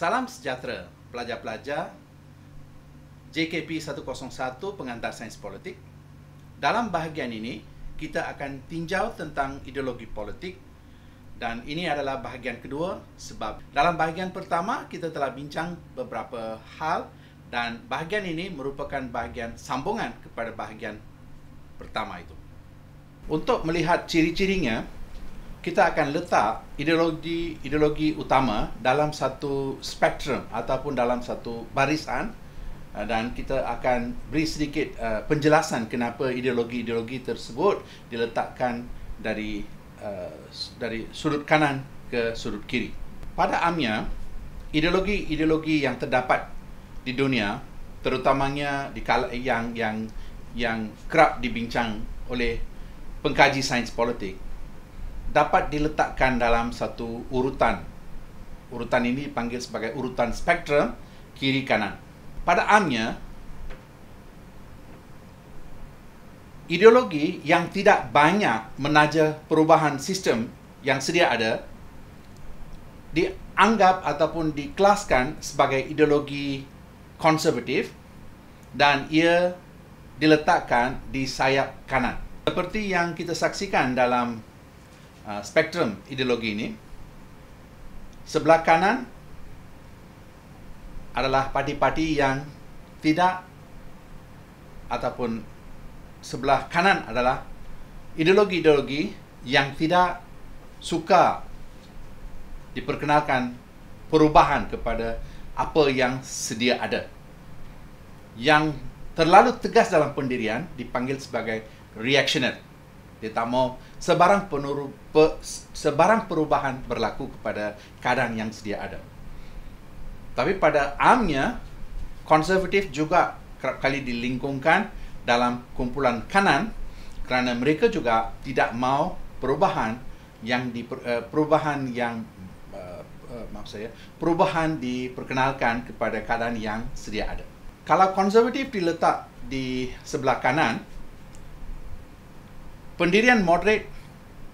Salam sejahtera pelajar-pelajar JKP 101 Pengantar Sains Politik. Dalam bahagian ini, kita akan tinjau tentang ideologi politik dan ini adalah bahagian kedua sebab dalam bahagian pertama kita telah bincang beberapa hal dan bahagian ini merupakan bahagian sambungan kepada bahagian pertama itu. Untuk melihat ciri-cirinya, kita akan letak ideologi ideologi utama dalam satu spektrum ataupun dalam satu barisan uh, dan kita akan beri sedikit uh, penjelasan kenapa ideologi-ideologi tersebut diletakkan dari uh, dari sudut kanan ke sudut kiri. Pada amnya, ideologi-ideologi yang terdapat di dunia, terutamanya di kal- yang yang yang kerap dibincang oleh pengkaji sains politik dapat diletakkan dalam satu urutan. Urutan ini dipanggil sebagai urutan spektrum kiri kanan. Pada amnya ideologi yang tidak banyak menaja perubahan sistem yang sedia ada dianggap ataupun dikelaskan sebagai ideologi konservatif dan ia diletakkan di sayap kanan. Seperti yang kita saksikan dalam Ah, spektrum ideologi ini. Sebelah kanan adalah parti-parti yang tidak ataupun sebelah kanan adalah ideologi-ideologi yang tidak suka diperkenalkan perubahan kepada apa yang sedia ada. Yang terlalu tegas dalam pendirian dipanggil sebagai reactionary ditamo sebarang penuru, pe, sebarang perubahan berlaku kepada keadaan yang sedia ada. Tapi pada amnya konservatif juga kerap kali dilingkungkan dalam kumpulan kanan kerana mereka juga tidak mau perubahan yang di eh, perubahan yang eh, eh, maaf saya perubahan diperkenalkan kepada keadaan yang sedia ada. Kalau konservatif diletak di sebelah kanan, Pendirian moderate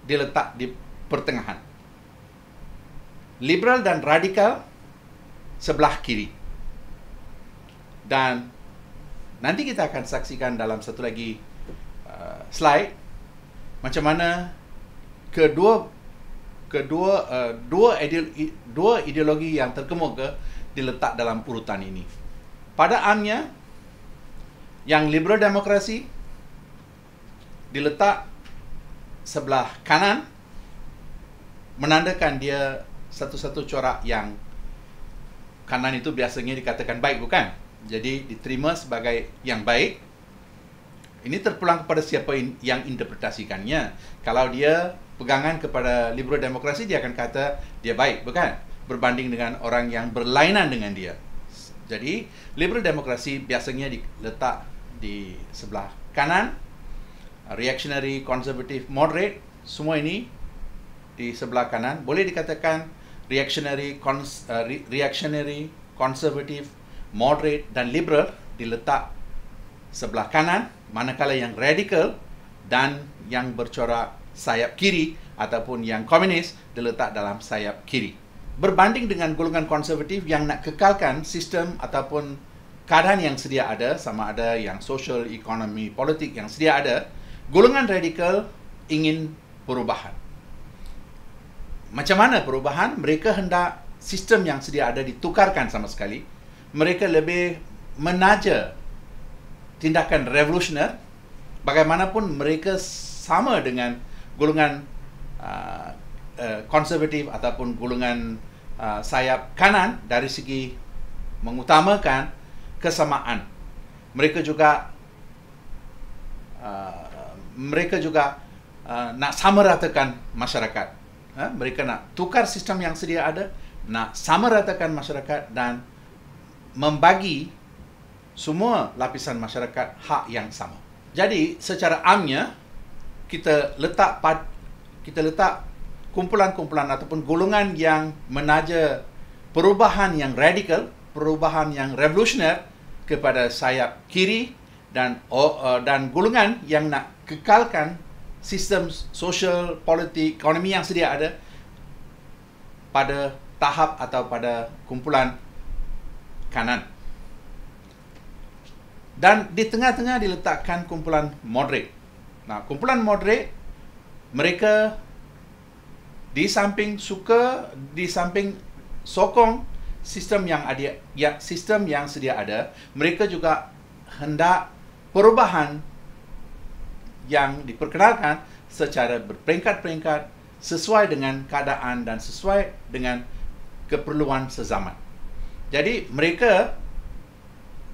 diletak di pertengahan. Liberal dan radikal sebelah kiri. Dan nanti kita akan saksikan dalam satu lagi uh, slide macam mana kedua kedua uh, dua ideologi, dua ideologi yang terkemuka diletak dalam urutan ini. Pada amnya yang liberal demokrasi diletak sebelah kanan menandakan dia satu-satu corak yang kanan itu biasanya dikatakan baik bukan? Jadi diterima sebagai yang baik. Ini terpulang kepada siapa yang interpretasikannya. Kalau dia pegangan kepada liberal demokrasi dia akan kata dia baik bukan? Berbanding dengan orang yang berlainan dengan dia. Jadi liberal demokrasi biasanya diletak di sebelah kanan reactionary, conservative, moderate, semua ini di sebelah kanan boleh dikatakan reactionary, cons, uh, re- reactionary, conservative, moderate dan liberal diletak sebelah kanan manakala yang radical dan yang bercorak sayap kiri ataupun yang komunis diletak dalam sayap kiri. Berbanding dengan golongan konservatif yang nak kekalkan sistem ataupun keadaan yang sedia ada sama ada yang sosial, ekonomi, politik yang sedia ada, Golongan radikal ingin perubahan. Macam mana perubahan? Mereka hendak sistem yang sedia ada ditukarkan sama sekali. Mereka lebih menaja tindakan revolusioner. Bagaimanapun mereka sama dengan golongan konservatif uh, uh, ataupun golongan uh, sayap kanan dari segi mengutamakan kesamaan. Mereka juga uh, mereka juga uh, nak samaratakan masyarakat. Ha? Mereka nak tukar sistem yang sedia ada, nak samaratakan masyarakat dan membagi semua lapisan masyarakat hak yang sama. Jadi secara amnya kita letak pad, kita letak kumpulan-kumpulan ataupun golongan yang menaja perubahan yang radikal, perubahan yang revolusioner kepada sayap kiri dan uh, dan golongan yang nak kekalkan sistem sosial, politik, ekonomi yang sedia ada pada tahap atau pada kumpulan kanan. Dan di tengah-tengah diletakkan kumpulan moderate. Nah, kumpulan moderate mereka di samping suka di samping sokong sistem yang ada ya sistem yang sedia ada, mereka juga hendak perubahan yang diperkenalkan secara berperingkat-peringkat sesuai dengan keadaan dan sesuai dengan keperluan sezaman. Jadi mereka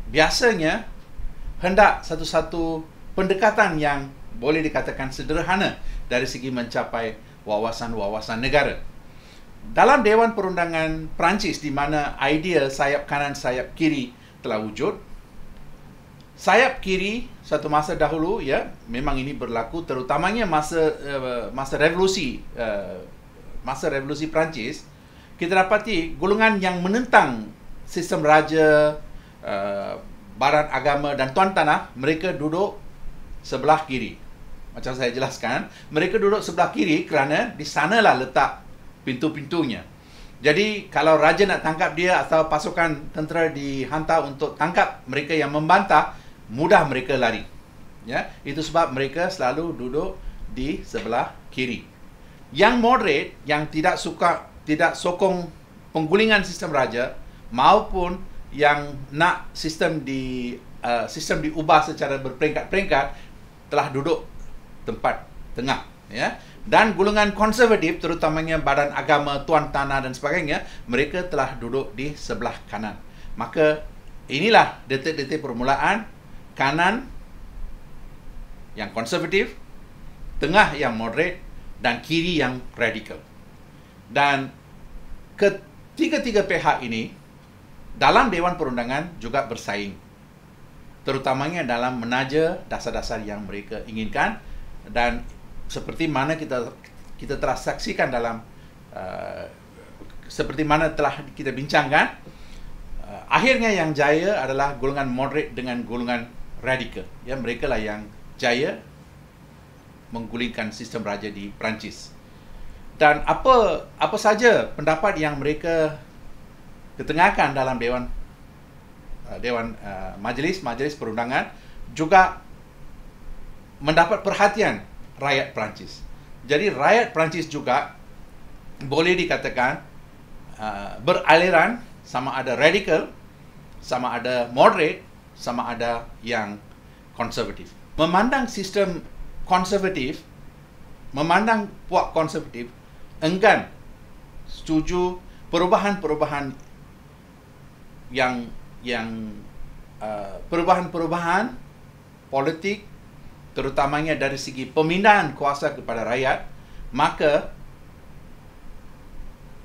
biasanya hendak satu-satu pendekatan yang boleh dikatakan sederhana dari segi mencapai wawasan-wawasan negara. Dalam Dewan Perundangan Perancis di mana idea sayap kanan sayap kiri telah wujud, sayap kiri satu masa dahulu ya memang ini berlaku terutamanya masa uh, masa revolusi uh, masa revolusi Perancis kita dapati golongan yang menentang sistem raja uh, barat agama dan tuan tanah mereka duduk sebelah kiri macam saya jelaskan mereka duduk sebelah kiri kerana di sanalah letak pintu-pintunya jadi kalau raja nak tangkap dia atau pasukan tentera dihantar untuk tangkap mereka yang membantah mudah mereka lari. Ya, itu sebab mereka selalu duduk di sebelah kiri. Yang moderate yang tidak suka tidak sokong penggulingan sistem raja maupun yang nak sistem di uh, sistem diubah secara berperingkat-peringkat telah duduk tempat tengah ya dan gulungan konservatif terutamanya badan agama tuan tanah dan sebagainya mereka telah duduk di sebelah kanan maka inilah detik-detik permulaan kanan yang konservatif, tengah yang moderate dan kiri yang radikal. Dan ketiga-tiga pihak ini dalam Dewan Perundangan juga bersaing. Terutamanya dalam menaja dasar-dasar yang mereka inginkan dan seperti mana kita kita telah saksikan dalam uh, seperti mana telah kita bincangkan uh, akhirnya yang jaya adalah golongan moderate dengan golongan radikal. Ya, mereka lah yang jaya menggulingkan sistem raja di Perancis. Dan apa apa saja pendapat yang mereka ketengahkan dalam dewan uh, dewan uh, majlis majlis perundangan juga mendapat perhatian rakyat Perancis. Jadi rakyat Perancis juga boleh dikatakan uh, beraliran sama ada radikal sama ada moderate sama ada yang konservatif. Memandang sistem konservatif, memandang puak konservatif, enggan setuju perubahan-perubahan yang yang uh, perubahan-perubahan politik terutamanya dari segi pemindahan kuasa kepada rakyat maka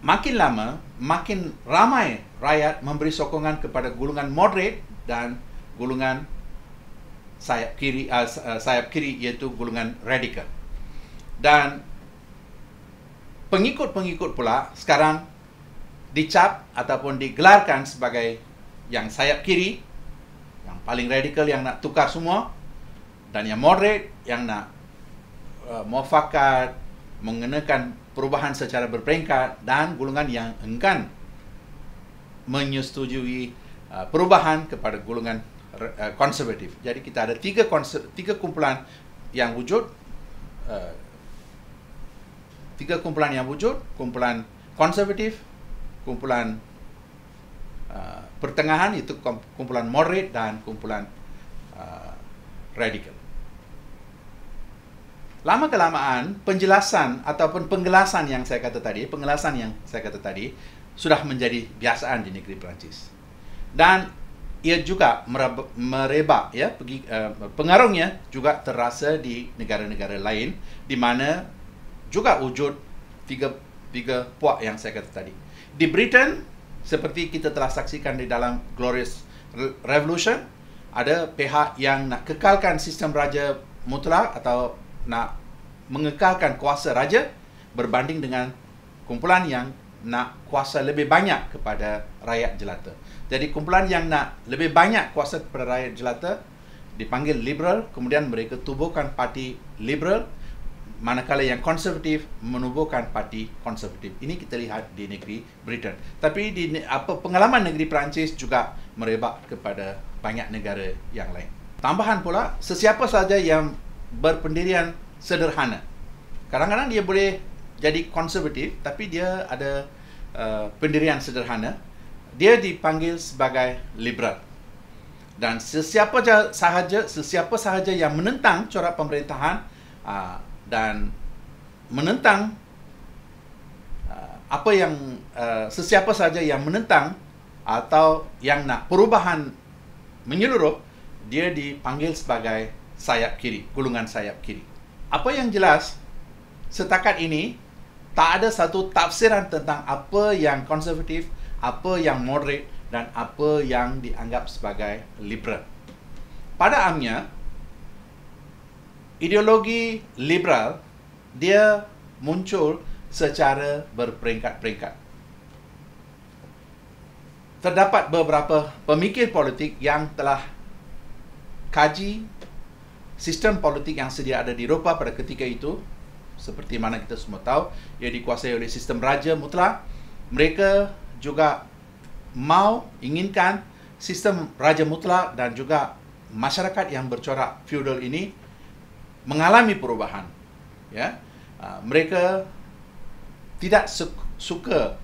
makin lama makin ramai rakyat memberi sokongan kepada golongan moderate dan golongan sayap kiri uh, sayap kiri iaitu golongan radikal. Dan pengikut-pengikut pula sekarang dicap ataupun digelarkan sebagai yang sayap kiri yang paling radikal yang nak tukar semua dan yang moderate yang nak uh, ah, mufakat mengenakan perubahan secara berperingkat dan golongan yang enggan menyetujui uh, perubahan kepada golongan konservatif. Uh, Jadi kita ada tiga konser, tiga kumpulan yang wujud uh, tiga kumpulan yang wujud, kumpulan konservatif, kumpulan uh, pertengahan itu kumpulan moderate dan kumpulan radical. Lama kelamaan penjelasan ataupun penggelasan yang saya kata tadi, penggelasan yang saya kata tadi sudah menjadi biasaan di negeri Perancis. Dan ia juga merebak ya pergi uh, eh, pengaruhnya juga terasa di negara-negara lain di mana juga wujud tiga tiga puak yang saya kata tadi di Britain seperti kita telah saksikan di dalam Glorious Revolution ada pihak yang nak kekalkan sistem raja mutlak atau nak mengekalkan kuasa raja berbanding dengan kumpulan yang nak kuasa lebih banyak kepada rakyat jelata. Jadi kumpulan yang nak lebih banyak kuasa kepada rakyat jelata dipanggil liberal, kemudian mereka tubuhkan parti liberal manakala yang konservatif menubuhkan parti konservatif. Ini kita lihat di negeri Britain. Tapi di apa pengalaman negeri Perancis juga merebak kepada banyak negara yang lain. Tambahan pula, sesiapa sahaja yang berpendirian sederhana. Kadang-kadang dia boleh jadi konservatif tapi dia ada uh, pendirian sederhana dia dipanggil sebagai liberal. Dan sesiapa sahaja, sesiapa sahaja yang menentang corak pemerintahan ah, dan menentang ah, apa yang ah, sesiapa sahaja yang menentang atau yang nak perubahan menyeluruh, dia dipanggil sebagai sayap kiri, gulungan sayap kiri. Apa yang jelas, setakat ini, tak ada satu tafsiran tentang apa yang konservatif apa yang moderate dan apa yang dianggap sebagai liberal. Pada amnya, ideologi liberal dia muncul secara berperingkat-peringkat. Terdapat beberapa pemikir politik yang telah kaji sistem politik yang sedia ada di Eropah pada ketika itu seperti mana kita semua tahu ia dikuasai oleh sistem raja mutlak mereka juga mau inginkan sistem raja mutlak dan juga masyarakat yang bercorak feudal ini mengalami perubahan. Ya, ah, mereka tidak suka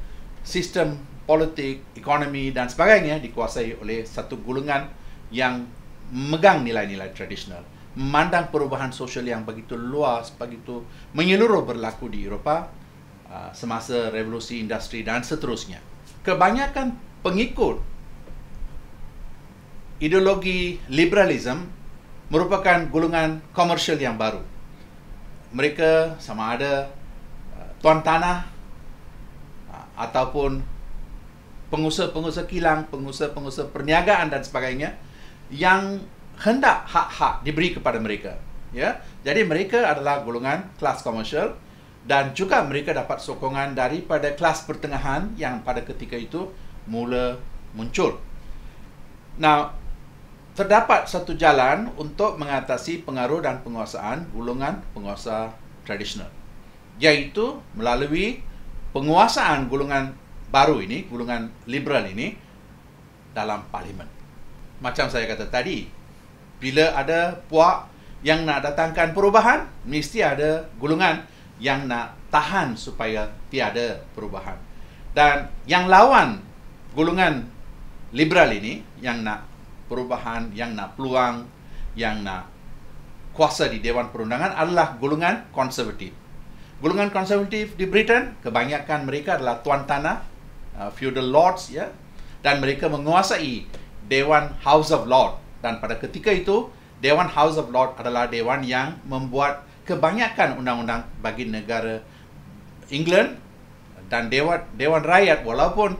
sistem politik, ekonomi dan sebagainya dikuasai oleh satu gulungan yang megang nilai-nilai tradisional. Memandang perubahan sosial yang begitu luas, begitu menyeluruh berlaku di Eropah ah, semasa revolusi industri dan seterusnya kebanyakan pengikut ideologi liberalisme merupakan golongan komersial yang baru. Mereka sama ada uh, tuan tanah uh, ataupun pengusaha-pengusaha kilang, pengusaha-pengusaha perniagaan dan sebagainya yang hendak hak-hak diberi kepada mereka. Ya, jadi mereka adalah golongan kelas komersial dan juga mereka dapat sokongan daripada kelas pertengahan yang pada ketika itu mula muncul. Now, terdapat satu jalan untuk mengatasi pengaruh dan penguasaan golongan penguasa tradisional iaitu melalui penguasaan golongan baru ini, golongan liberal ini dalam parlimen. Macam saya kata tadi, bila ada puak yang nak datangkan perubahan, mesti ada golongan yang nak tahan supaya tiada perubahan. Dan yang lawan golongan liberal ini yang nak perubahan, yang nak peluang, yang nak kuasa di Dewan Perundangan adalah golongan konservatif. Golongan konservatif di Britain kebanyakan mereka adalah tuan tanah, uh, feudal lords ya dan mereka menguasai Dewan House of Lords dan pada ketika itu Dewan House of Lords adalah dewan yang membuat kebanyakan undang-undang bagi negara England dan Dewan Dewan Rakyat walaupun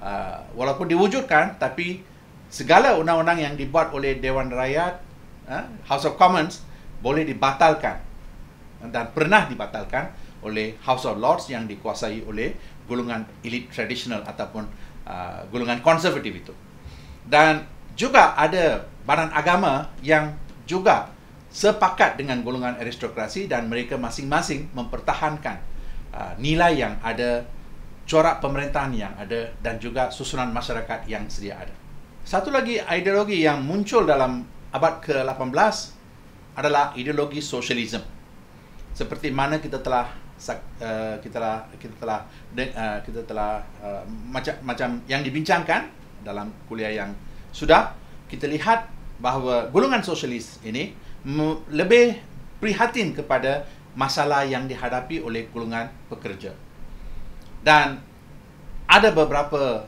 uh, walaupun diwujudkan tapi segala undang-undang yang dibuat oleh Dewan Rakyat uh, House of Commons boleh dibatalkan dan pernah dibatalkan oleh House of Lords yang dikuasai oleh golongan elit tradisional ataupun uh, golongan konservatif itu dan juga ada badan agama yang juga sepakat dengan golongan aristokrasi dan mereka masing-masing mempertahankan uh, nilai yang ada, corak pemerintahan yang ada dan juga susunan masyarakat yang sedia ada. Satu lagi ideologi yang muncul dalam abad ke-18 adalah ideologi sosialisme. Seperti mana kita telah uh, kita telah kita telah uh, kita telah uh, macam macam yang dibincangkan dalam kuliah yang sudah kita lihat bahawa golongan sosialis ini lebih prihatin kepada masalah yang dihadapi oleh golongan pekerja. Dan ada beberapa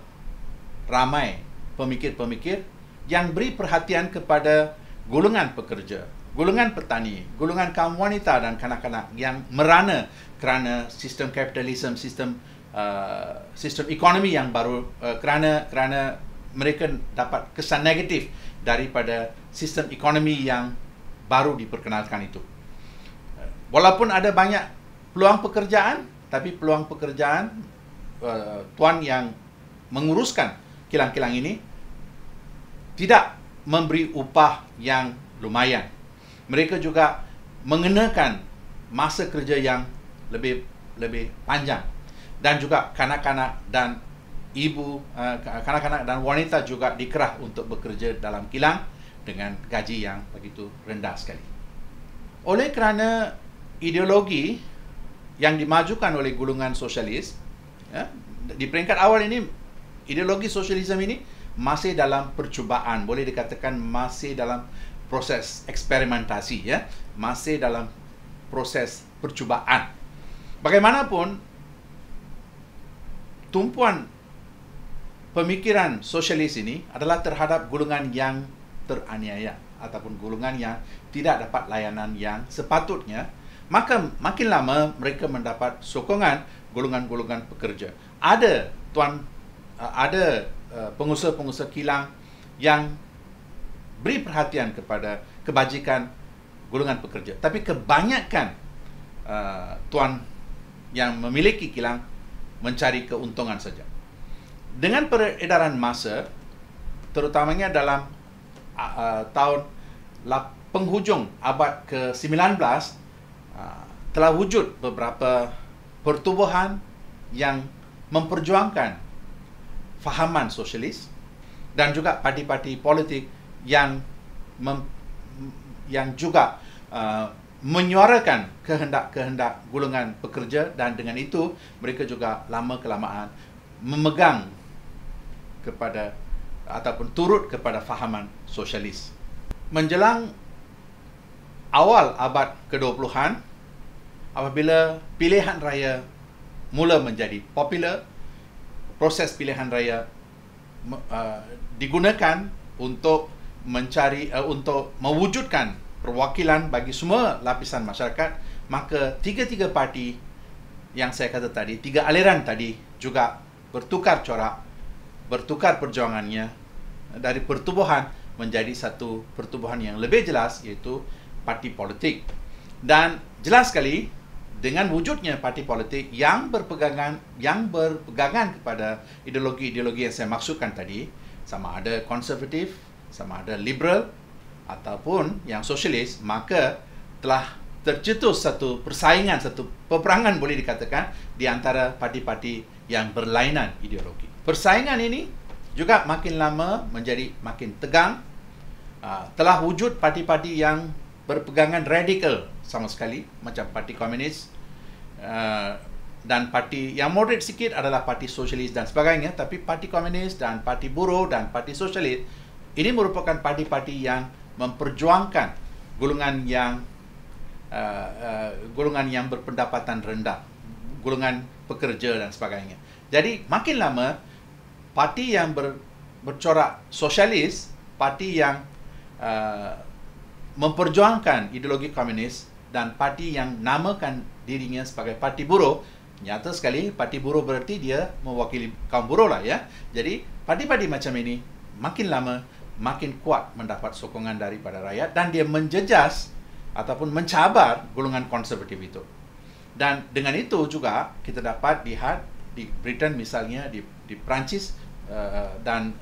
ramai pemikir-pemikir yang beri perhatian kepada golongan pekerja, golongan petani, golongan kaum wanita dan kanak-kanak yang merana kerana sistem kapitalisme, sistem uh, sistem ekonomi yang baru uh, kerana kerana mereka dapat kesan negatif daripada sistem ekonomi yang baru diperkenalkan itu. Walaupun ada banyak peluang pekerjaan, tapi peluang pekerjaan eh, tuan yang menguruskan kilang-kilang ini tidak memberi upah yang lumayan. Mereka juga mengenakan masa kerja yang lebih lebih panjang dan juga kanak-kanak dan ibu eh, kanak-kanak dan wanita juga dikerah untuk bekerja dalam kilang dengan gaji yang begitu rendah sekali. Oleh kerana ideologi yang dimajukan oleh golongan sosialis, ya, di peringkat awal ini, ideologi sosialisme ini masih dalam percubaan, boleh dikatakan masih dalam proses eksperimentasi, ya, masih dalam proses percubaan. Bagaimanapun, tumpuan pemikiran sosialis ini adalah terhadap golongan yang teraniaya ataupun golongan yang tidak dapat layanan yang sepatutnya, maka makin lama mereka mendapat sokongan golongan-golongan pekerja. Ada tuan eh, ada eh, pengusaha-pengusaha kilang yang beri perhatian kepada kebajikan golongan pekerja. Tapi kebanyakan uh, tuan yang memiliki kilang mencari keuntungan saja. Dengan peredaran masa terutamanya dalam uh, tahun lap, penghujung abad ke-19 uh, telah wujud beberapa pertubuhan yang memperjuangkan fahaman sosialis dan juga parti-parti politik yang mem, yang juga uh, menyuarakan kehendak-kehendak golongan pekerja dan dengan itu mereka juga lama kelamaan memegang kepada ataupun turut kepada fahaman sosialis. Menjelang awal abad ke-20-an, apabila pilihan raya mula menjadi popular, proses pilihan raya uh, digunakan untuk mencari uh, untuk mewujudkan perwakilan bagi semua lapisan masyarakat, maka tiga-tiga parti yang saya kata tadi, tiga aliran tadi juga bertukar corak bertukar perjuangannya dari pertubuhan menjadi satu pertubuhan yang lebih jelas iaitu parti politik. Dan jelas sekali dengan wujudnya parti politik yang berpegangan yang berpegangan kepada ideologi-ideologi yang saya maksudkan tadi sama ada konservatif, sama ada liberal ataupun yang sosialis maka telah tercetus satu persaingan, satu peperangan boleh dikatakan di antara parti-parti yang berlainan ideologi. Persaingan ini juga makin lama menjadi makin tegang. Ah, telah wujud parti-parti yang berpegangan radikal sama sekali macam parti komunis ah, dan parti yang moderate sikit adalah parti sosialis dan sebagainya tapi parti komunis dan parti buruh dan parti sosialis ini merupakan parti-parti yang memperjuangkan golongan yang uh, uh, golongan yang berpendapatan rendah golongan pekerja dan sebagainya jadi makin lama parti yang ber, bercorak sosialis, parti yang uh, memperjuangkan ideologi komunis dan parti yang namakan dirinya sebagai parti buruh, nyata sekali parti buruh berarti dia mewakili kaum buruh lah ya. Jadi parti-parti macam ini makin lama makin kuat mendapat sokongan daripada rakyat dan dia menjejas ataupun mencabar golongan konservatif itu. Dan dengan itu juga kita dapat lihat di Britain misalnya di di Perancis Eh, dan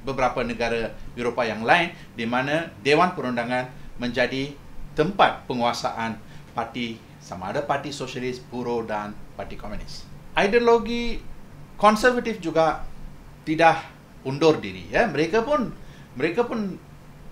beberapa negara Eropah yang lain di mana Dewan Perundangan menjadi tempat penguasaan parti sama ada parti sosialis, buruh dan parti komunis. Ideologi konservatif juga tidak undur diri ya. Mereka pun mereka pun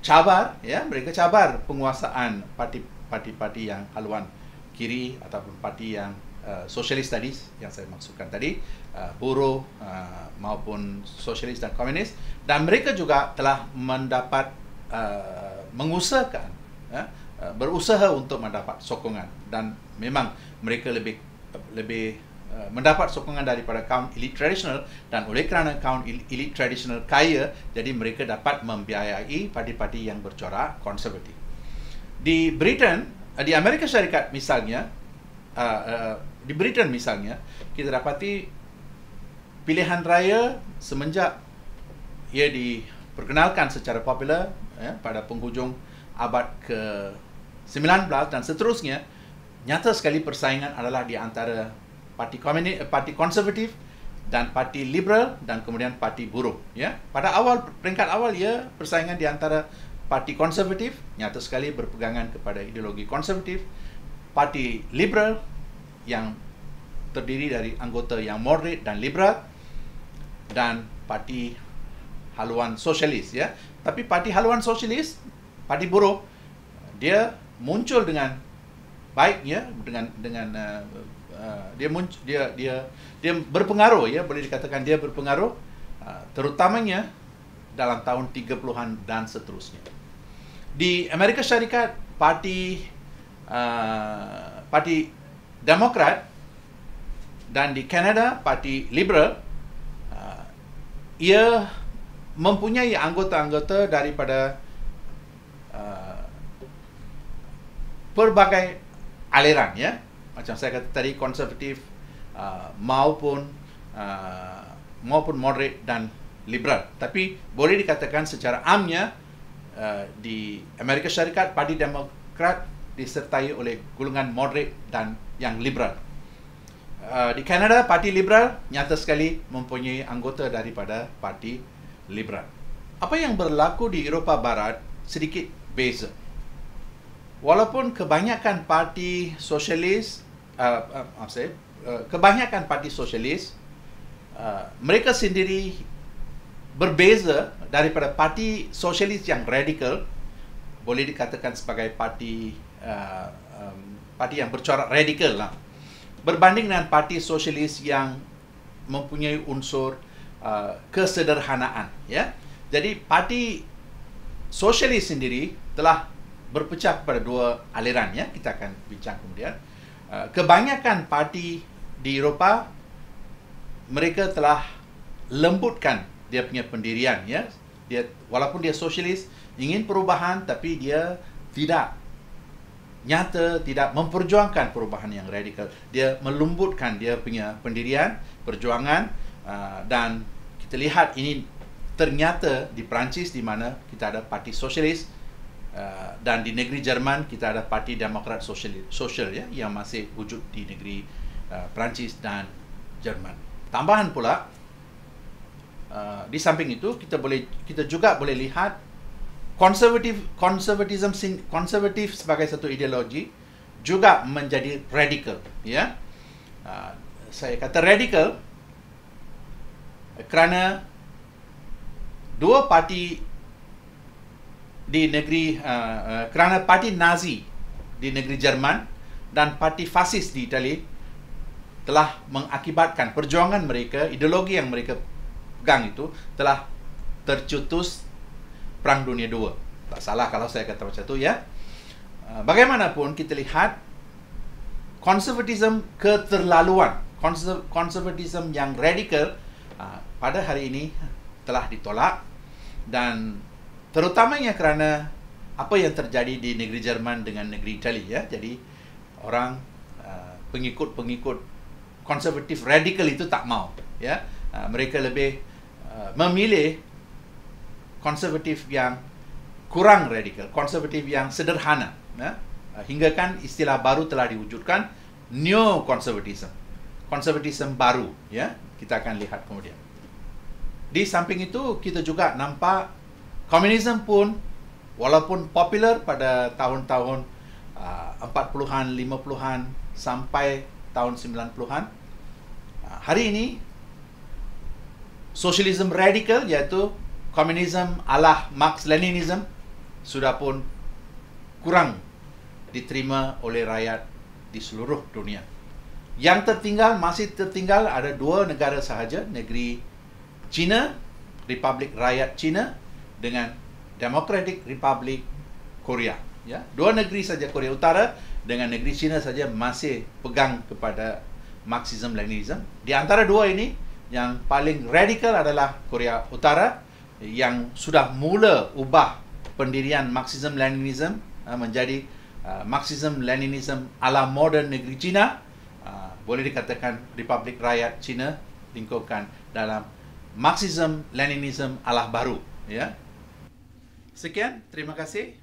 cabar ya, mereka cabar penguasaan parti parti-parti yang haluan kiri ataupun parti yang Uh, socialist tadi yang saya maksudkan tadi uh, buruh uh, maupun socialist dan komunis dan mereka juga telah mendapat uh, mengusahakan ya, uh, berusaha untuk mendapat sokongan dan memang mereka lebih lebih uh, mendapat sokongan daripada kaum elite tradisional dan oleh kerana kaum elite tradisional kaya jadi mereka dapat membiayai parti-parti yang bercorak konservatif di Britain di Amerika Syarikat misalnya uh, ah, ah, ah, di Britain misalnya kita dapati pilihan raya semenjak ia diperkenalkan secara popular ya, pada penghujung abad ke-19 dan seterusnya nyata sekali persaingan adalah di antara parti komuni eh, parti konservatif dan parti liberal dan kemudian parti buruh ya pada awal peringkat awal ia persaingan di antara parti konservatif nyata sekali berpegangan kepada ideologi konservatif parti liberal yang terdiri dari anggota yang moderate dan liberal dan parti haluan sosialis ya tapi parti haluan sosialis parti buruh dia muncul dengan baik ya dengan dengan uh, uh, dia muncul dia dia dia berpengaruh ya boleh dikatakan dia berpengaruh uh, terutamanya dalam tahun 30-an dan seterusnya di Amerika Syarikat parti Ah, parti Demokrat dan di Kanada parti Liberal uh, ia mempunyai anggota-anggota daripada uh, pelbagai aliran ya macam saya kata tadi konservatif uh, maupun uh, maupun moderate dan liberal tapi boleh dikatakan secara amnya uh, di Amerika Syarikat parti Demokrat disertai oleh golongan moderate dan yang liberal. Uh, di Kanada, parti liberal nyata sekali mempunyai anggota daripada parti liberal. Apa yang berlaku di Eropah Barat sedikit beza. Walaupun kebanyakan parti sosialis, uh, uh, saya, uh, kebanyakan parti sosialis, uh, mereka sendiri berbeza daripada parti sosialis yang radikal, boleh dikatakan sebagai parti Uh, um, parti yang bercorak radikal lah. Berbanding dengan parti sosialis yang mempunyai unsur uh, kesederhanaan, ya. Jadi parti sosialis sendiri telah berpecah kepada dua aliran ya. Kita akan bincang kemudian. Uh, kebanyakan parti di Eropah mereka telah lembutkan dia punya pendirian ya. Dia walaupun dia sosialis ingin perubahan tapi dia tidak nyata tidak memperjuangkan perubahan yang radikal dia melumbutkan dia punya pendirian perjuangan uh, dan kita lihat ini ternyata di Perancis di mana kita ada parti sosialis uh, dan di negeri Jerman kita ada parti demokrat sosial sosial ya yang masih wujud di negeri uh, Perancis dan Jerman tambahan pula uh, di samping itu kita boleh kita juga boleh lihat konservatif konservatism konservatif sebagai satu ideologi juga menjadi radikal ya ah, saya kata radikal kerana dua parti di negeri ah, ah, kerana parti Nazi di negeri Jerman dan parti fasis di Itali telah mengakibatkan perjuangan mereka ideologi yang mereka pegang itu telah tercutus Perang Dunia II. Tak salah kalau saya kata macam tu, ya. Eh, bagaimanapun kita lihat konservatism keterlaluan, konservatism yang radikal eh, pada hari ini telah ditolak dan terutamanya kerana apa yang terjadi di negeri Jerman dengan negeri Itali ya. Jadi orang eh, pengikut-pengikut konservatif radikal itu tak mau ya. Mereka lebih memilih konservatif yang kurang radikal, konservatif yang sederhana. Ya. Eh, Hingga kan istilah baru telah diwujudkan, new conservatism, conservatism baru. Ya, kita akan lihat kemudian. Di samping itu kita juga nampak komunisme pun walaupun popular pada tahun-tahun uh, 40-an, 50-an sampai tahun 90-an. Ah, hari ini sosialisme radikal iaitu komunisme ala Marx Leninisme, sudah pun kurang diterima oleh rakyat di seluruh dunia. Yang tertinggal masih tertinggal ada dua negara sahaja, negeri China, Republik Rakyat China dengan Democratic Republic Korea. Ya, dua negeri saja Korea Utara dengan negeri China saja masih pegang kepada Marxism Leninism. Di antara dua ini yang paling radikal adalah Korea Utara yang sudah mula ubah pendirian Marxism-Leninism uh, menjadi uh, Marxism-Leninism ala modern negeri China uh, boleh dikatakan Republik Rakyat China lingkupkan dalam Marxism-Leninism ala baru ya. Sekian, terima kasih.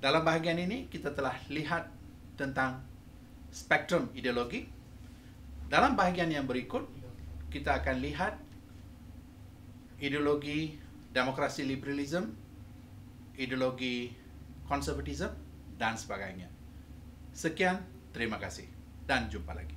Dalam bahagian ini kita telah lihat tentang spektrum ideologi. Dalam bahagian yang berikut kita akan lihat ideologi demokrasi liberalism, ideologi konservatism, dan sebagainya. Sekian, terima kasih, dan jumpa lagi.